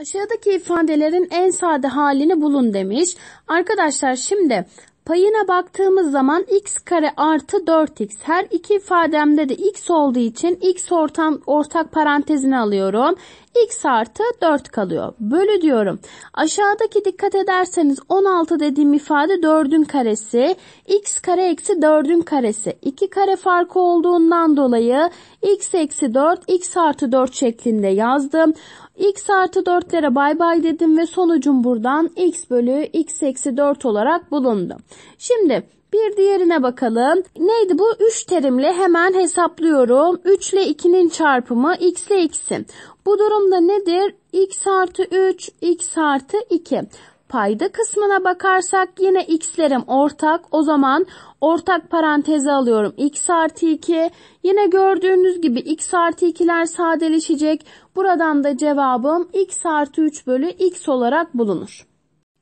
Aşağıdaki ifadelerin en sade halini bulun demiş. Arkadaşlar şimdi payına baktığımız zaman x kare artı 4x her iki ifademde de x olduğu için x ortam, ortak parantezini alıyorum x artı 4 kalıyor. Bölü diyorum. Aşağıdaki dikkat ederseniz 16 dediğim ifade 4'ün karesi. x kare eksi 4'ün karesi. 2 kare farkı olduğundan dolayı x eksi 4 x artı 4 şeklinde yazdım. x artı 4'lere bay bay dedim ve sonucum buradan x bölü x eksi 4 olarak bulundu. Şimdi bir diğerine bakalım. Neydi bu? 3 terimle hemen hesaplıyorum. 3 ile 2'nin çarpımı x ile x'i. Bu durumda nedir? x artı 3, x artı 2. Payda kısmına bakarsak yine x'lerim ortak. O zaman ortak paranteze alıyorum x artı 2. Yine gördüğünüz gibi x artı 2'ler sadeleşecek. Buradan da cevabım x artı 3 bölü x olarak bulunur.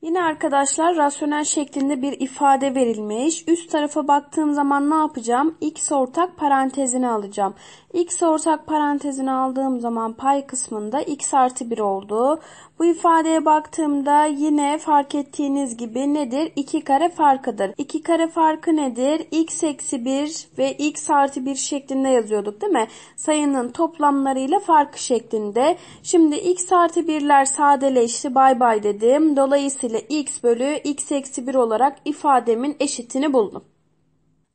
Yine arkadaşlar rasyonel şeklinde bir ifade verilmiş. Üst tarafa baktığım zaman ne yapacağım? X ortak parantezini alacağım. X ortak parantezini aldığım zaman pay kısmında x artı 1 oldu. Bu ifadeye baktığımda yine fark ettiğiniz gibi nedir? 2 kare farkıdır. 2 kare farkı nedir? x eksi 1 ve x artı 1 şeklinde yazıyorduk değil mi? Sayının toplamlarıyla farkı şeklinde. Şimdi x artı 1'ler sadeleşti bay bay dedim. Dolayısıyla ile x bölü x eksi 1 olarak ifademin eşitini buldum.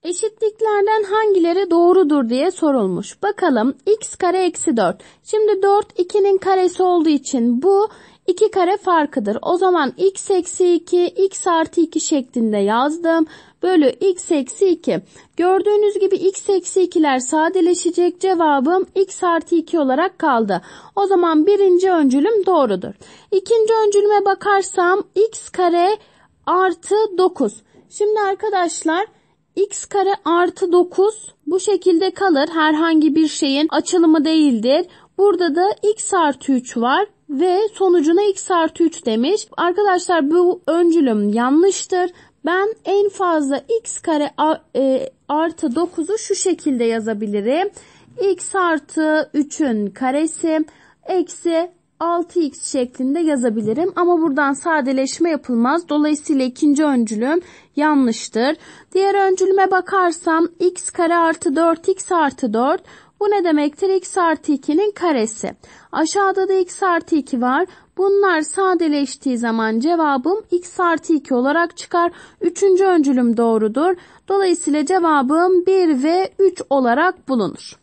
Eşitliklerden hangileri doğrudur diye sorulmuş. Bakalım x kare eksi 4. Şimdi 4 2'nin karesi olduğu için bu 2 kare farkıdır. O zaman x eksi 2 x artı 2 şeklinde yazdım. Bölü x eksi 2. Gördüğünüz gibi x eksi 2'ler sadeleşecek. Cevabım x artı 2 olarak kaldı. O zaman birinci öncülüm doğrudur. İkinci öncülüme bakarsam x kare artı 9. Şimdi arkadaşlar x kare artı 9 bu şekilde kalır. Herhangi bir şeyin açılımı değildir. Burada da x artı 3 var ve sonucuna x artı 3 demiş. Arkadaşlar bu öncülüm yanlıştır. Ben en fazla x kare e, artı 9'u şu şekilde yazabilirim. x artı 3'ün karesi eksi 6x şeklinde yazabilirim. Ama buradan sadeleşme yapılmaz. Dolayısıyla ikinci öncülüm yanlıştır. Diğer öncülüme bakarsam x kare artı 4x artı 4. Bu ne demektir? x artı 2'nin karesi. Aşağıda da x artı 2 var. Bunlar sadeleştiği zaman cevabım x artı 2 olarak çıkar. Üçüncü öncülüm doğrudur. Dolayısıyla cevabım 1 ve 3 olarak bulunur.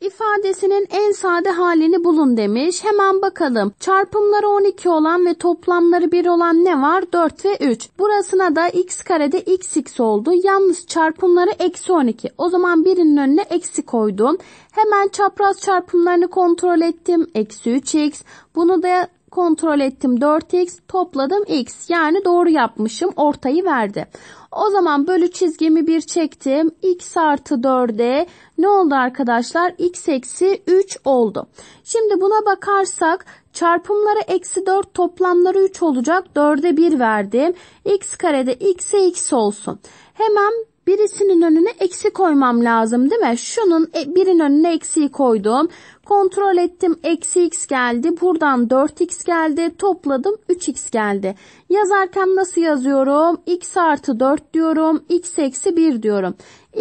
İfadesinin en sade halini bulun demiş. Hemen bakalım. Çarpımları 12 olan ve toplamları 1 olan ne var? 4 ve 3. Burasına da x karede x x oldu. Yalnız çarpımları eksi 12. O zaman birinin önüne eksi koydum. Hemen çapraz çarpımlarını kontrol ettim. Eksi 3x. Bunu da kontrol ettim 4x topladım x yani doğru yapmışım ortayı verdi. O zaman bölü çizgimi bir çektim x artı 4'e ne oldu arkadaşlar x eksi 3 oldu. Şimdi buna bakarsak çarpımları eksi 4 toplamları 3 olacak 4'e 1 verdim x karede x'e x olsun. Hemen birisinin önüne eksi koymam lazım değil mi? Şunun e, birin önüne eksiyi koydum. Kontrol ettim eksi x geldi. Buradan 4x geldi. Topladım 3x geldi. Yazarken nasıl yazıyorum? x artı 4 diyorum. x eksi 1 diyorum.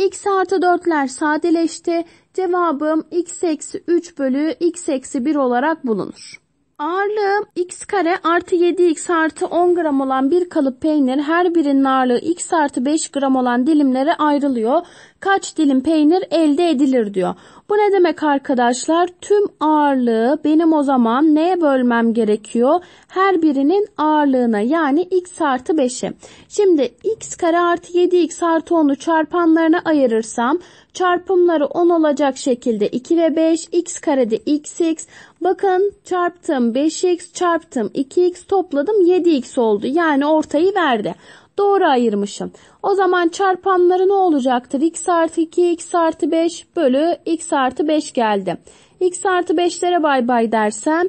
x artı 4'ler sadeleşti. Cevabım x eksi 3 bölü x eksi 1 olarak bulunur. Ağırlığı x kare artı 7x artı 10 gram olan bir kalıp peynir her birinin ağırlığı x artı 5 gram olan dilimlere ayrılıyor. Kaç dilim peynir elde edilir diyor. Bu ne demek arkadaşlar? Tüm ağırlığı benim o zaman neye bölmem gerekiyor? Her birinin ağırlığına yani x artı 5'i. Şimdi x kare artı 7x artı 10'u çarpanlarına ayırırsam çarpımları 10 olacak şekilde 2 ve 5 x karede x x bakın çarptım 5x çarptım 2x topladım 7x oldu yani ortayı verdi. Doğru ayırmışım. O zaman çarpanları ne olacaktır? x artı 2, x artı 5 bölü x artı 5 geldi. x artı 5'lere bay bay dersem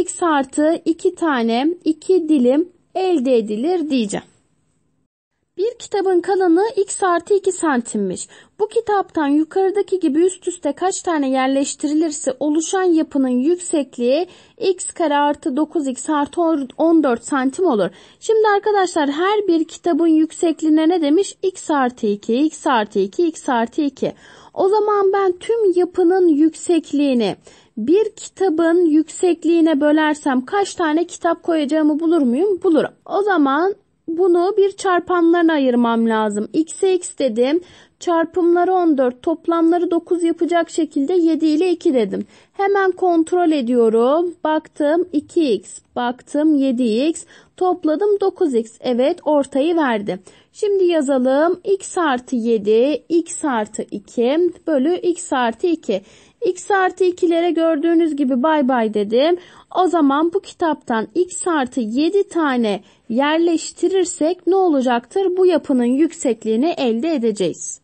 x artı 2 tane 2 dilim elde edilir diyeceğim. Bir kitabın kalını x artı 2 santimmiş. Bu kitaptan yukarıdaki gibi üst üste kaç tane yerleştirilirse oluşan yapının yüksekliği x kare artı 9x artı 14 santim olur. Şimdi arkadaşlar her bir kitabın yüksekliğine ne demiş? x artı 2, x artı 2, x artı 2. O zaman ben tüm yapının yüksekliğini bir kitabın yüksekliğine bölersem kaç tane kitap koyacağımı bulur muyum? Bulurum. O zaman bunu bir çarpanlarına ayırmam lazım. X'e x dedim çarpımları 14 toplamları 9 yapacak şekilde 7 ile 2 dedim. Hemen kontrol ediyorum. Baktım 2x baktım 7x topladım 9x evet ortayı verdi. Şimdi yazalım x artı 7 x artı 2 bölü x artı 2. X artı 2'lere gördüğünüz gibi bay bay dedim. O zaman bu kitaptan X artı 7 tane yerleştirirsek ne olacaktır? Bu yapının yüksekliğini elde edeceğiz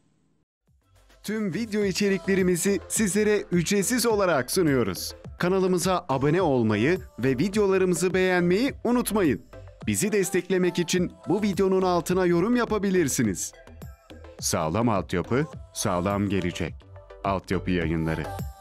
tüm video içeriklerimizi sizlere ücretsiz olarak sunuyoruz. Kanalımıza abone olmayı ve videolarımızı beğenmeyi unutmayın. Bizi desteklemek için bu videonun altına yorum yapabilirsiniz. Sağlam altyapı, sağlam gelecek. Altyapı yayınları.